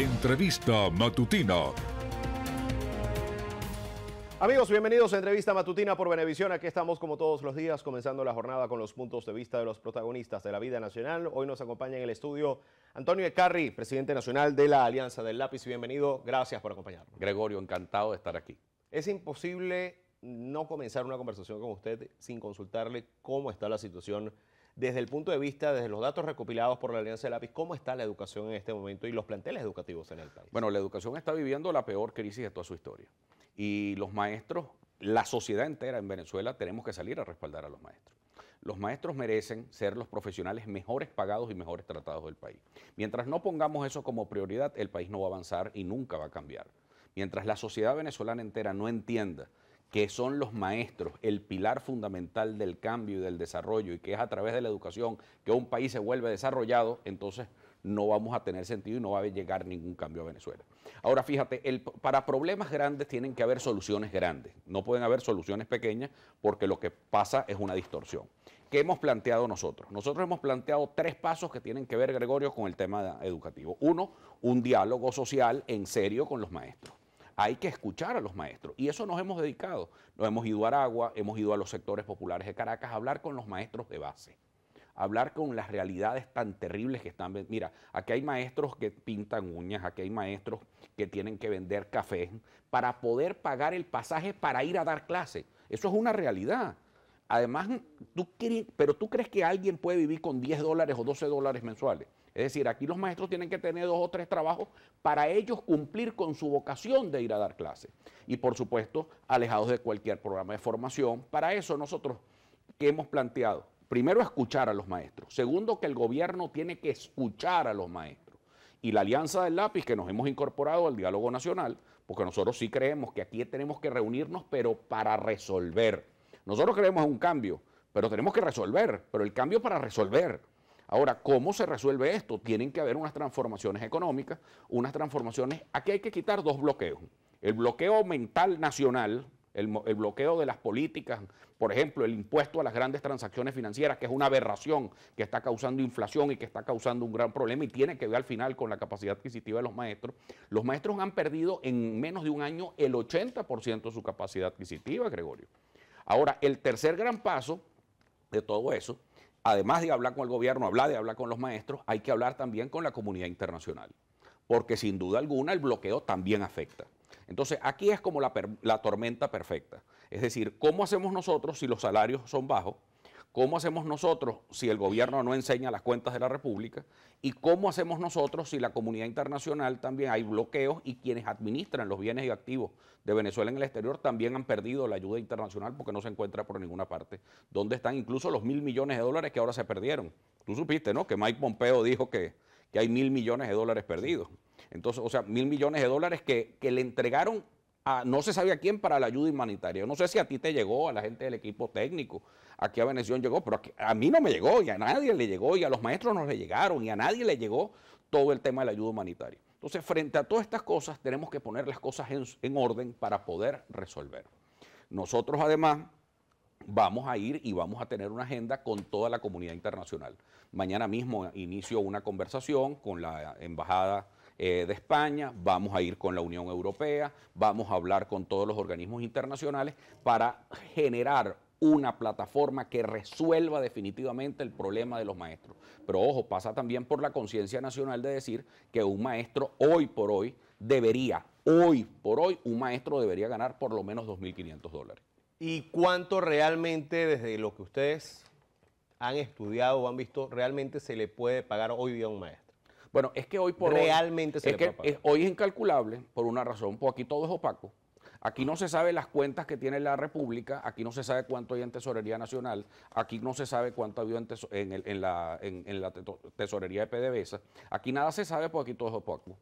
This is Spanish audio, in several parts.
Entrevista Matutina. Amigos, bienvenidos a Entrevista Matutina por Benevisión. Aquí estamos como todos los días, comenzando la jornada con los puntos de vista de los protagonistas de la vida nacional. Hoy nos acompaña en el estudio Antonio Ecarri, presidente nacional de la Alianza del Lápiz. Bienvenido, gracias por acompañarnos. Gregorio, encantado de estar aquí. Es imposible no comenzar una conversación con usted sin consultarle cómo está la situación desde el punto de vista, desde los datos recopilados por la Alianza de Lápiz, ¿cómo está la educación en este momento y los planteles educativos en el país? Bueno, la educación está viviendo la peor crisis de toda su historia. Y los maestros, la sociedad entera en Venezuela, tenemos que salir a respaldar a los maestros. Los maestros merecen ser los profesionales mejores pagados y mejores tratados del país. Mientras no pongamos eso como prioridad, el país no va a avanzar y nunca va a cambiar. Mientras la sociedad venezolana entera no entienda que son los maestros el pilar fundamental del cambio y del desarrollo y que es a través de la educación que un país se vuelve desarrollado, entonces no vamos a tener sentido y no va a llegar ningún cambio a Venezuela. Ahora fíjate, para problemas grandes tienen que haber soluciones grandes, no pueden haber soluciones pequeñas porque lo que pasa es una distorsión. ¿Qué hemos planteado nosotros? Nosotros hemos planteado tres pasos que tienen que ver, Gregorio, con el tema educativo. Uno, un diálogo social en serio con los maestros hay que escuchar a los maestros. Y eso nos hemos dedicado. Nos hemos ido a Aragua, hemos ido a los sectores populares de Caracas a hablar con los maestros de base hablar con las realidades tan terribles que están. Mira, aquí hay maestros que pintan uñas, aquí hay maestros que tienen que vender café para poder pagar el pasaje para ir a dar clase. Eso es una realidad. Además, ¿tú pero tú crees que alguien puede vivir con 10 dólares o 12 dólares mensuales. Es decir, aquí los maestros tienen que tener dos o tres trabajos para ellos cumplir con su vocación de ir a dar clases. Y por supuesto, alejados de cualquier programa de formación. Para eso nosotros, ¿qué hemos planteado? Primero, escuchar a los maestros. Segundo, que el gobierno tiene que escuchar a los maestros. Y la Alianza del Lápiz, que nos hemos incorporado al diálogo nacional, porque nosotros sí creemos que aquí tenemos que reunirnos, pero para resolver. Nosotros creemos un cambio, pero tenemos que resolver, pero el cambio para resolver. Ahora, ¿cómo se resuelve esto? Tienen que haber unas transformaciones económicas, unas transformaciones... Aquí hay que quitar dos bloqueos. El bloqueo mental nacional, el, bloqueo de las políticas, por ejemplo, el impuesto a las grandes transacciones financieras, que es una aberración que está causando inflación y que está causando un gran problema y tiene que ver al final con la capacidad adquisitiva de los maestros. Los maestros han perdido en menos de un año el 80% de su capacidad adquisitiva, Gregorio. Ahora, el tercer gran paso de todo eso además de hablar con el gobierno, hablar de hablar con los maestros, hay que hablar también con la comunidad internacional, porque sin duda alguna el bloqueo también afecta. Entonces, aquí es como la, la tormenta perfecta. Es decir, ¿cómo hacemos nosotros si los salarios son bajos? ¿Cómo hacemos nosotros si el gobierno no enseña las cuentas de la República? ¿Y cómo hacemos nosotros si la comunidad internacional también hay bloqueos y quienes administran los bienes y activos de Venezuela en el exterior también han perdido la ayuda internacional porque no se encuentra por ninguna parte? ¿Dónde están incluso los mil millones de dólares que ahora se perdieron? Tú supiste, ¿no? Que Mike Pompeo dijo que, que hay mil millones de dólares perdidos. Entonces, o sea, mil millones de dólares que, que le entregaron no se sabía quién para la ayuda humanitaria. no sé si a ti te llegó, a la gente del equipo técnico, aquí a Venezuela llegó, pero a mí no me llegó y a nadie le llegó y a los maestros no le llegaron y a nadie le llegó todo el tema de la ayuda humanitaria. Entonces, frente a todas estas cosas, tenemos que poner las cosas en, en orden para poder resolver. Nosotros además vamos a ir y vamos a tener una agenda con toda la comunidad internacional. Mañana mismo inicio una conversación con la embajada eh, de España, vamos a ir con la Unión Europea, vamos a hablar con todos los organismos internacionales para generar una plataforma que resuelva definitivamente el problema de los maestros. Pero ojo, pasa también por la conciencia nacional de decir que un maestro hoy por hoy debería, hoy por hoy, un maestro debería ganar por lo menos 2.500 dólares. ¿Y cuánto realmente desde lo que ustedes han estudiado o han visto realmente se le puede pagar hoy día a un maestro? Bueno, es que hoy por Realmente hoy, es hoy es incalculable por una razón, porque aquí todo es opaco. Aquí no se sabe las cuentas que tiene la República, aquí no se sabe cuánto hay en Tesorería Nacional, aquí no se sabe cuánto ha habido en, la, en, la, Tesorería de PDVSA, aquí nada se sabe porque aquí todo es opaco.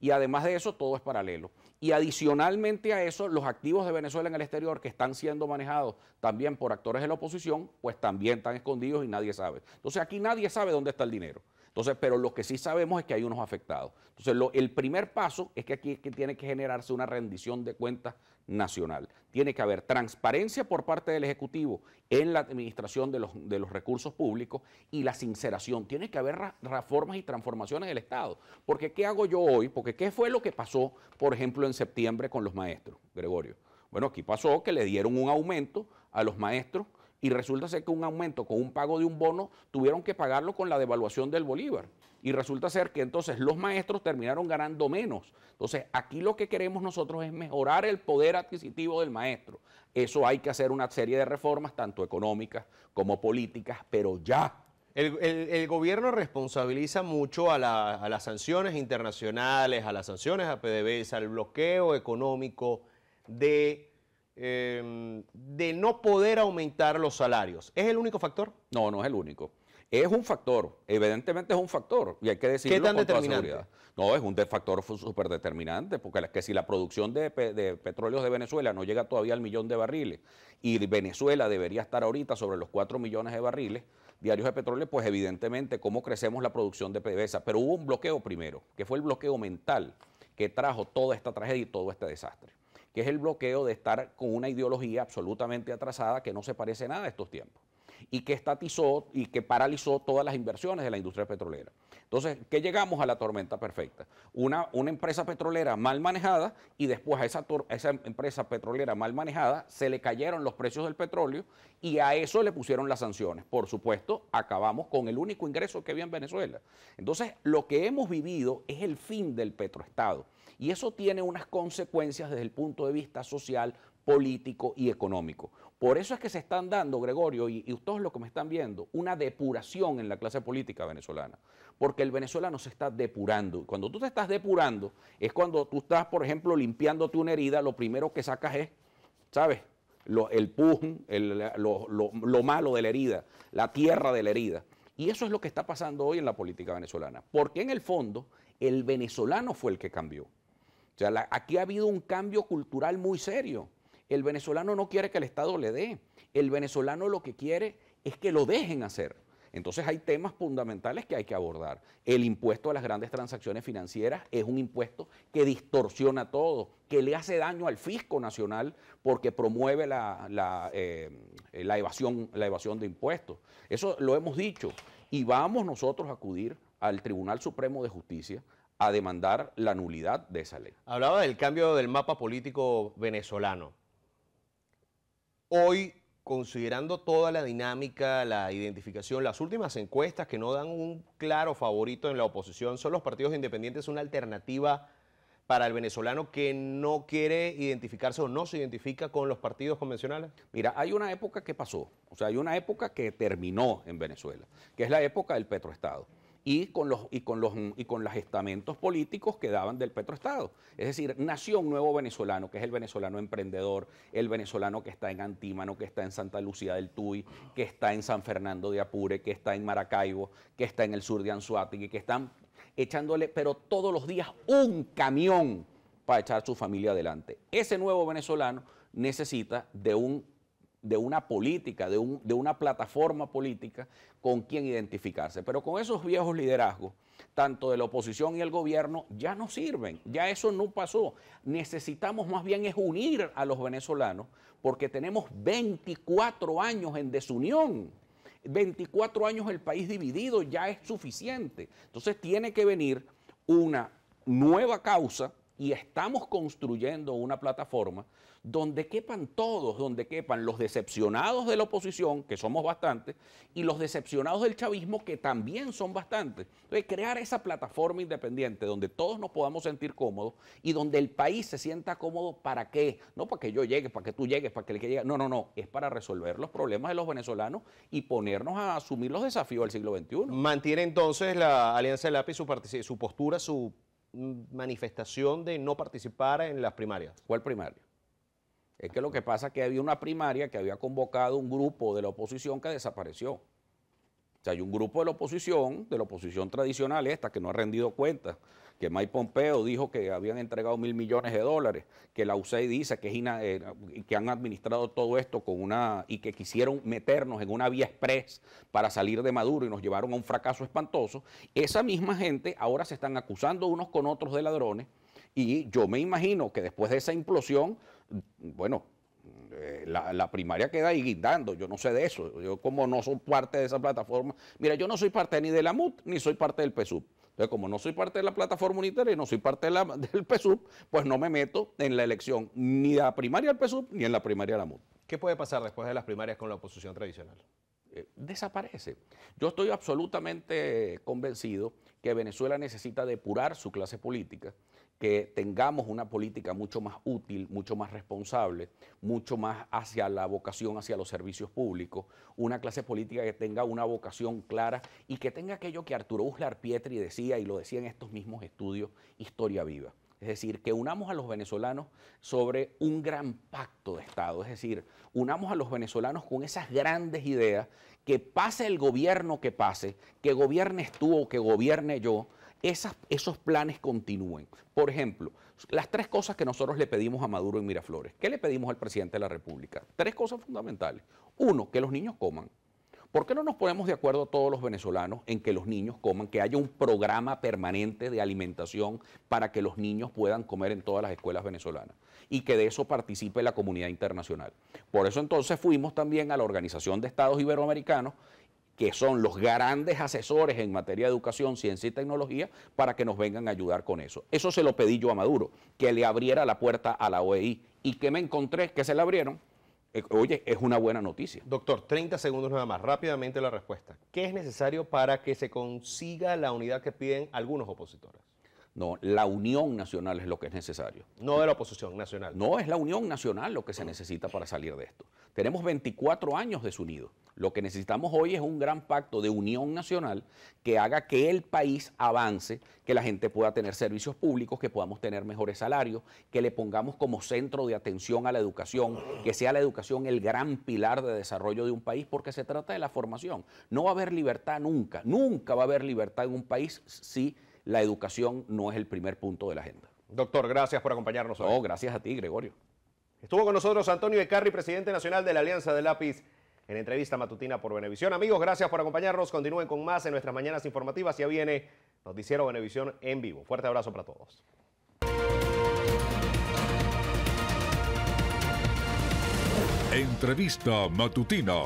Y además de eso, todo es paralelo. Y adicionalmente a eso, los activos de Venezuela en el exterior que están siendo manejados también por actores de la oposición, pues también están escondidos y nadie sabe. Entonces aquí nadie sabe dónde está el dinero. Entonces, pero lo que sí sabemos es que hay unos afectados. Entonces, el primer paso es que aquí tiene que generarse una rendición de cuentas nacional. Tiene que haber transparencia por parte del Ejecutivo en la administración de los, recursos públicos y la sinceración. Tiene que haber reformas y transformaciones en el Estado. Porque ¿qué hago yo hoy? Porque ¿qué fue lo que pasó, por ejemplo, en septiembre con los maestros, Gregorio? Bueno, aquí pasó que le dieron un aumento a los maestros y resulta ser que un aumento con un pago de un bono tuvieron que pagarlo con la devaluación del bolívar. Y resulta ser que entonces los maestros terminaron ganando menos. Entonces, aquí lo que queremos nosotros es mejorar el poder adquisitivo del maestro. Eso hay que hacer una serie de reformas, tanto económicas como políticas, pero ya. El, gobierno responsabiliza mucho a, las sanciones internacionales, a las sanciones a PDVSA, al bloqueo económico de Em, de no poder aumentar los salarios. ¿Es el único factor? No, no es el único. Es un factor, evidentemente es un factor, y hay que decirlo ¿Qué tan determinante? No, es un factor súper determinante, porque es que si la producción de, petróleo de, de Venezuela no llega todavía al millón de barriles, y Venezuela debería estar ahorita sobre los 4 millones de barriles diarios de petróleo, pues evidentemente cómo crecemos la producción de PDVSA. Pero hubo un bloqueo primero, que fue el bloqueo mental que trajo toda esta tragedia y todo este desastre que es el bloqueo de estar con una ideología absolutamente atrasada que no se parece nada a estos tiempos y que estatizó y que paralizó todas las inversiones de la industria petrolera. Entonces, ¿qué llegamos a la tormenta perfecta? Una, una empresa petrolera mal manejada y después a esa, a esa empresa petrolera mal manejada se le cayeron los precios del petróleo y a eso le pusieron las sanciones. Por supuesto, acabamos con el único ingreso que había en Venezuela. Entonces, lo que hemos vivido es el fin del petroestado y eso tiene unas consecuencias desde el punto de vista social, político y económico. Por eso es que se están dando, Gregorio, y, todos ustedes lo que me están viendo, una depuración en la clase política venezolana, porque el venezolano se está depurando. Cuando tú te estás depurando, es cuando tú estás, por ejemplo, limpiándote una herida, lo primero que sacas es, ¿sabes? el pus, lo malo de la herida, la tierra de la herida. Y eso es lo que está pasando hoy en la política venezolana, porque en el fondo el venezolano fue el que cambió. O sea, aquí ha habido un cambio cultural muy serio. El venezolano no quiere que el Estado le dé. El venezolano lo que quiere es que lo dejen hacer. Entonces hay temas fundamentales que hay que abordar. El impuesto a las grandes transacciones financieras es un impuesto que distorsiona todo, que le hace daño al fisco nacional porque promueve la eh, evasión de impuestos. Eso lo hemos dicho y vamos nosotros a acudir al Tribunal Supremo de Justicia a demandar la nulidad de esa ley. Hablaba del cambio del mapa político venezolano. Hoy, considerando toda la dinámica, la identificación, las últimas encuestas que no dan un claro favorito en la oposición, son los partidos independientes una alternativa para el venezolano que no quiere identificarse o no se identifica con los partidos convencionales? Mira, hay una época que pasó, o sea, hay una época que terminó en Venezuela, que es la época del petroestado y con, los, y, con los, y con los estamentos políticos que daban del petroestado. Es decir, nació un nuevo venezolano, que es el venezolano emprendedor, el venezolano que está en Antímano, que está en Santa Lucía del Tuy, que está en San Fernando de Apure, que está en Maracaibo, que está en el sur de y que están echándole, pero todos los días, un camión para echar a su familia adelante. Ese nuevo venezolano necesita de un de una política, de, una plataforma política con quien identificarse. Pero con esos viejos liderazgos, tanto de la oposición y el gobierno, ya no sirven, ya eso no pasó. Necesitamos más bien es unir a los venezolanos porque tenemos 24 años en desunión. 24 años el país dividido ya es suficiente. Entonces tiene que venir una nueva causa y estamos construyendo una plataforma donde quepan todos, donde quepan los decepcionados de la oposición, que somos bastantes, y los decepcionados del chavismo, que también son bastantes. Entonces, crear esa plataforma independiente donde todos nos podamos sentir cómodos y donde el país se sienta cómodo, ¿para qué? No para que yo llegue, para que tú llegues, para que el que llegue. No, no, no. Es para resolver los problemas de los venezolanos y ponernos a asumir los desafíos del siglo XXI. Mantiene entonces la Alianza del Lápiz su, su postura, su mm, manifestación de no participar en las primarias. ¿Cuál primaria? Es que lo que pasa es que había una primaria que había convocado un grupo de la oposición que desapareció. O sea, hay un grupo de la oposición, de la oposición tradicional esta, que no ha rendido cuentas, que Mike Pompeo dijo que habían entregado mil millones de dólares, que la USAID dice eh, que, han administrado todo esto con una y que quisieron meternos en una vía express para salir de Maduro y nos llevaron a un fracaso espantoso. Esa misma gente ahora se están acusando unos con otros de ladrones y yo me imagino que después de esa implosión bueno, eh, la, primaria queda ahí guindando, yo no sé de eso, yo como no soy parte de esa plataforma, mira, yo no soy parte ni de la MUT ni soy parte del PSUV. Entonces, como no soy parte de la plataforma unitaria y no soy parte del PSUV, pues no me meto en la elección ni de la primaria del PSUV ni en la primaria de la MUT. ¿Qué puede pasar después de las primarias con la oposición tradicional? Eh, desaparece. Yo estoy absolutamente convencido que Venezuela necesita depurar su clase política que tengamos una política mucho más útil, mucho más responsable, mucho más hacia la vocación, hacia los servicios públicos, una clase política que tenga una vocación clara y que tenga aquello que Arturo Uslar Pietri decía y lo decía en estos mismos estudios, historia viva. Es decir, que unamos a los venezolanos sobre un gran pacto de Estado, es decir, unamos a los venezolanos con esas grandes ideas que pase el gobierno que pase, que gobiernes tú o que gobierne yo, esos planes continúen. Por ejemplo, las tres cosas que nosotros le pedimos a Maduro y Miraflores. ¿Qué le pedimos al presidente de la República? Tres cosas fundamentales. Uno, que los niños coman. ¿Por qué no nos ponemos de acuerdo todos los venezolanos en que los niños coman, que haya un programa permanente de alimentación para que los niños puedan comer en todas las escuelas venezolanas y que de eso participe la comunidad internacional? Por eso entonces fuimos también a la Organización de Estados Iberoamericanos que son los grandes asesores en materia de educación, ciencia y tecnología, para que nos vengan a ayudar con eso. Eso se lo pedí yo a Maduro, que le abriera la puerta a la OEI. ¿Y que me encontré? Que se la abrieron. Eh, oye, es una buena noticia. Doctor, 30 segundos nada más. Rápidamente la respuesta. ¿Qué es necesario para que se consiga la unidad que piden algunos opositores? No, la unión nacional es lo que es necesario. No de la oposición nacional. No, es la unión nacional lo que se necesita para salir de esto. Tenemos 24 años desunidos. Lo que necesitamos hoy es un gran pacto de unión nacional que haga que el país avance, que la gente pueda tener servicios públicos, que podamos tener mejores salarios, que le pongamos como centro de atención a la educación, que sea la educación el gran pilar de desarrollo de un país, porque se trata de la formación. No va a haber libertad nunca, nunca va a haber libertad en un país si la educación no es el primer punto de la agenda. Doctor, gracias por acompañarnos hoy. Oh, gracias a ti, Gregorio. Estuvo con nosotros Antonio Ecarri, presidente nacional de la Alianza de Lápiz, en entrevista matutina por Benevisión. Amigos, gracias por acompañarnos. Continúen con más en nuestras mañanas informativas. Ya viene Noticiero Benevisión en vivo. Fuerte abrazo para todos. Entrevista matutina